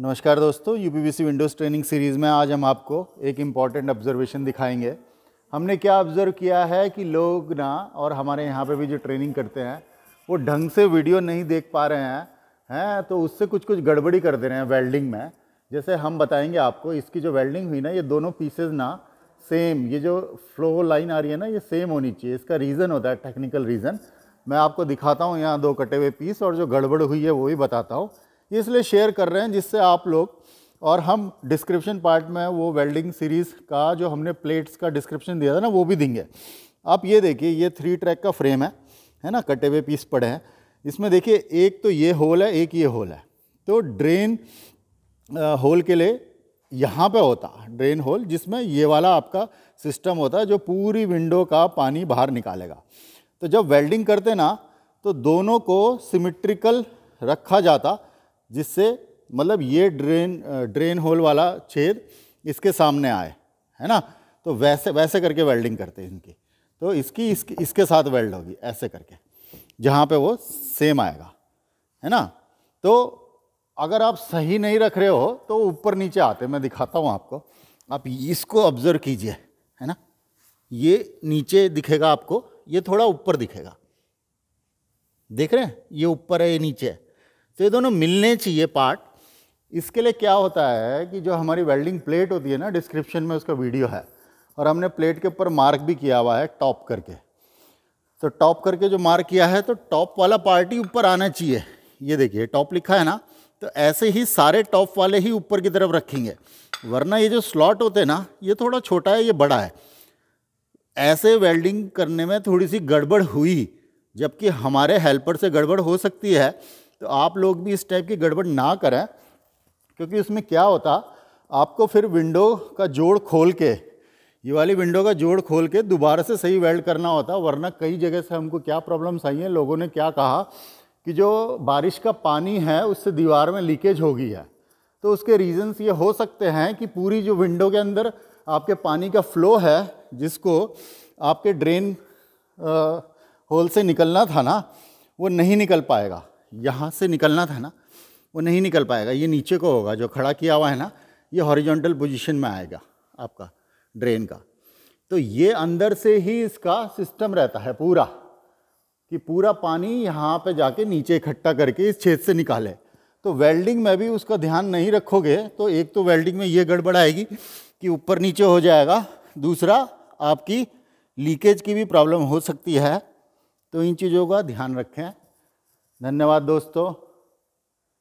नमस्कार दोस्तों U P windows training series में आज हम आपको एक इम्पॉर्टेंट ऑब्जर्वेशन दिखाएंगे हमने क्या ऑब्ज़र्व किया है कि लोग ना और हमारे यहाँ पे भी जो ट्रेनिंग करते हैं वो ढंग से वीडियो नहीं देख पा रहे हैं हैं तो उससे कुछ कुछ गड़बड़ी कर दे रहे हैं वेल्डिंग में जैसे हम बताएंगे आपको इसकी जो वेल्डिंग हुई ना ये दोनों पीसेज ना सेम ये जो फ्लो लाइन आ रही है ना ये सेम होनी चाहिए इसका रीज़न होता है टेक्निकल रीज़न मैं आपको दिखाता हूँ यहाँ दो कटे हुए पीस और जो गड़बड़ हुई है वो भी बताता हूँ ये इसलिए शेयर कर रहे हैं जिससे आप लोग और हम डिस्क्रिप्शन पार्ट में वो वेल्डिंग सीरीज़ का जो हमने प्लेट्स का डिस्क्रिप्शन दिया था ना वो भी देंगे आप ये देखिए ये थ्री ट्रैक का फ्रेम है है ना कटे हुए पीस पड़े हैं इसमें देखिए एक तो ये होल है एक ये होल है तो ड्रेन होल के लिए यहाँ पे होता ड्रेन होल जिसमें ये वाला आपका सिस्टम होता है जो पूरी विंडो का पानी बाहर निकालेगा तो जब वेल्डिंग करते ना तो दोनों को सिमिट्रिकल रखा जाता जिससे मतलब ये ड्रेन ड्रेन होल वाला छेद इसके सामने आए है ना तो वैसे वैसे करके वेल्डिंग करते हैं इनकी तो इसकी इसके इसके साथ वेल्ड होगी ऐसे करके जहाँ पे वो सेम आएगा है ना तो अगर आप सही नहीं रख रहे हो तो ऊपर नीचे आते मैं दिखाता हूँ आपको आप इसको ऑब्ज़र्व कीजिए है ना ये नीचे दिखेगा आपको ये थोड़ा ऊपर दिखेगा देख रहे हैं ये ऊपर है ये नीचे है तो ये दोनों मिलने चाहिए पार्ट इसके लिए क्या होता है कि जो हमारी वेल्डिंग प्लेट होती है ना डिस्क्रिप्शन में उसका वीडियो है और हमने प्लेट के ऊपर मार्क भी किया हुआ है टॉप करके तो टॉप करके जो मार्क किया है तो टॉप वाला पार्ट ही ऊपर आना चाहिए ये देखिए टॉप लिखा है ना तो ऐसे ही सारे टॉप वाले ही ऊपर की तरफ रखेंगे वरना ये जो स्लॉट होते हैं ना ये थोड़ा छोटा है ये बड़ा है ऐसे वेल्डिंग करने में थोड़ी सी गड़बड़ हुई जबकि हमारे हेल्पर से गड़बड़ हो सकती है तो आप लोग भी इस टाइप की गड़बड़ ना करें क्योंकि उसमें क्या होता आपको फिर विंडो का जोड़ खोल के ये वाली विंडो का जोड़ खोल के दोबारा से सही वेल्ड करना होता वरना कई जगह से हमको क्या प्रॉब्लम्स आई हैं लोगों ने क्या कहा कि जो बारिश का पानी है उससे दीवार में लीकेज हो गई है तो उसके रीजंस ये हो सकते हैं कि पूरी जो विंडो के अंदर आपके पानी का फ्लो है जिसको आपके ड्रेन होल से निकलना था ना वो नहीं निकल पाएगा यहाँ से निकलना था ना वो नहीं निकल पाएगा ये नीचे को होगा जो खड़ा किया हुआ है ना ये हॉरिजॉन्टल पोजीशन में आएगा आपका ड्रेन का तो ये अंदर से ही इसका सिस्टम रहता है पूरा कि पूरा पानी यहाँ पे जाके नीचे इकट्ठा करके इस छेद से निकाले तो वेल्डिंग में भी उसका ध्यान नहीं रखोगे तो एक तो वेल्डिंग में ये गड़बड़ आएगी कि ऊपर नीचे हो जाएगा दूसरा आपकी लीकेज की भी प्रॉब्लम हो सकती है तो इन चीज़ों का ध्यान रखें धन्यवाद दोस्तों